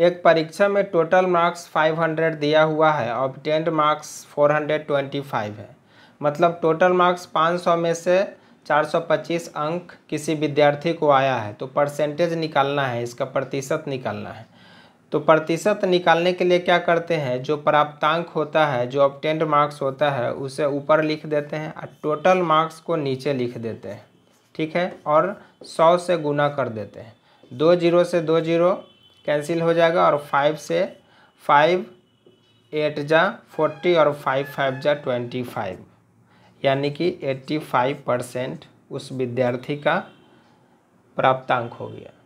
एक परीक्षा में टोटल मार्क्स 500 दिया हुआ है ऑबटेंड मार्क्स 425 है मतलब टोटल मार्क्स 500 में से 425 अंक किसी विद्यार्थी को आया है तो परसेंटेज निकालना है इसका प्रतिशत निकालना है तो प्रतिशत निकालने के लिए क्या करते हैं जो प्राप्तांक होता है जो ऑबटेंड मार्क्स होता है उसे ऊपर लिख देते हैं और टोटल मार्क्स को नीचे लिख देते हैं ठीक है और सौ से गुना कर देते हैं दो जीरो से दो जीरो कैंसिल हो जाएगा और फाइव से फाइव एट जा फोर्टी और फाइव फाइव जा ट्वेंटी फाइव यानी कि एट्टी फाइव परसेंट उस विद्यार्थी का प्राप्तांक हो गया